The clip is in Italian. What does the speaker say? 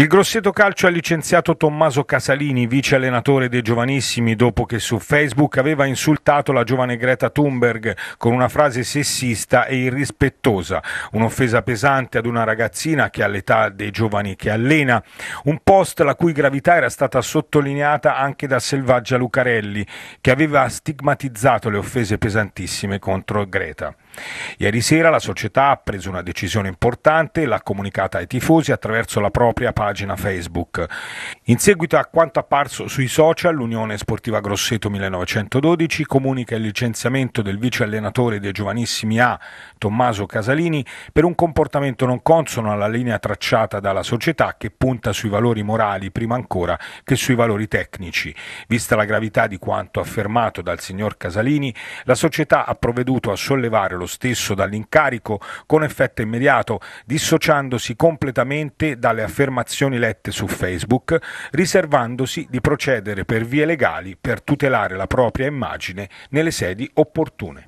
Il Grosseto Calcio ha licenziato Tommaso Casalini, vice allenatore dei giovanissimi, dopo che su Facebook aveva insultato la giovane Greta Thunberg con una frase sessista e irrispettosa, un'offesa pesante ad una ragazzina che ha l'età dei giovani che allena, un post la cui gravità era stata sottolineata anche da Selvaggia Lucarelli, che aveva stigmatizzato le offese pesantissime contro Greta. Ieri sera la società ha preso una decisione importante e l'ha comunicata ai tifosi attraverso la propria pagina Facebook. In seguito a quanto apparso sui social, l'Unione Sportiva Grosseto 1912 comunica il licenziamento del vice allenatore dei giovanissimi A, Tommaso Casalini, per un comportamento non consono alla linea tracciata dalla società che punta sui valori morali prima ancora che sui valori tecnici. Vista la gravità di quanto affermato dal signor Casalini, la società ha provveduto a sollevare lo stesso dall'incarico con effetto immediato, dissociandosi completamente dalle affermazioni lette su Facebook, riservandosi di procedere per vie legali per tutelare la propria immagine nelle sedi opportune.